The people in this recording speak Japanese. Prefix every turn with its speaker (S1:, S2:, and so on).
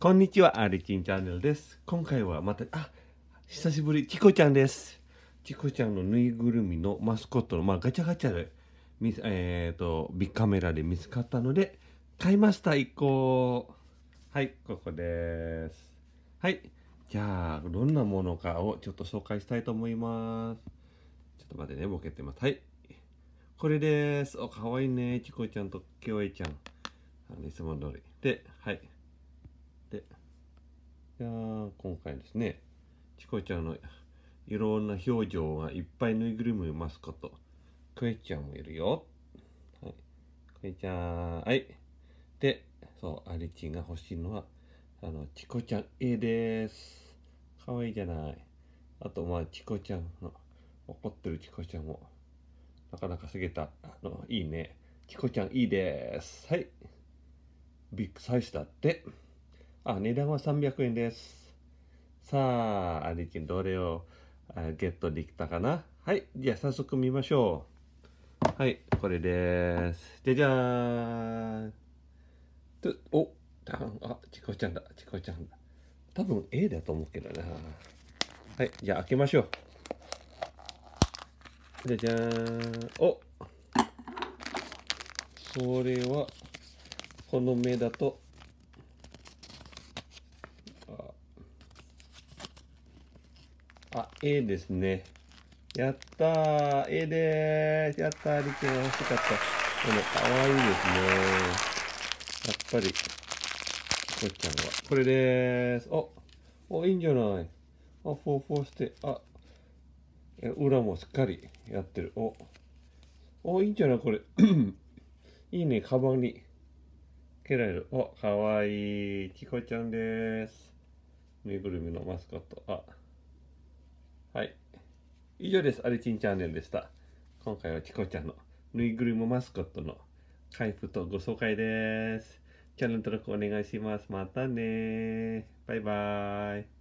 S1: こんにちは、アリチンチャンネルです。今回はまた、あ、久しぶり、チコちゃんです。チコちゃんのぬいぐるみのマスコットの、まあ、ガチャガチャで、えっ、ー、と、ビッカメラで見つかったので、買いました、こ個。はい、ここです。はい。じゃあ、どんなものかをちょっと紹介したいと思います。ちょっと待ってね、ボケてます。はい。これです。お、かわいいね。チコちゃんとキョエちゃん。いつも通り。で、はい。いや今回ですねチコちゃんのいろんな表情がいっぱいぬいぐるみ増すことクエちゃんもいるよはいクエちゃんはいでそうアリチンが欲しいのはあのチコちゃん A ですかわいいじゃないあとまあチコちゃんの怒ってるチコちゃんもなかなか過ぎたあのいいねチコちゃんいいですはいビッグサイズだって。あ、値段は300円です。さあ、兄貴、どれをゲットできたかなはい、じゃあ早速見ましょう。はい、これです。じゃじゃーん。とおあ、ちこちゃんだ、ちこちゃんだ。多分 A だと思うけどな。はい、じゃあ開けましょう。じゃじゃーん。おそれは、この目だとあ、A ですね。やったー !A でーすやったーリケが欲しかった。この、かわいいですねやっぱり、こっちゃんは。これでーす。あ、お、いいんじゃない。あ、フォーフォーして、あ、裏もしっかりやってる。お、お、いいんじゃないこれ。いいね、カバンに。ケラれル。お、かわいい。チコちゃんです。ぬいぐるみのマスコット。あ、はい。以上です。アリチンチャンネルでした。今回はチコちゃんのぬいぐるみマスコットの開封とご紹介です。チャンネル登録お願いします。またねバイバーイ。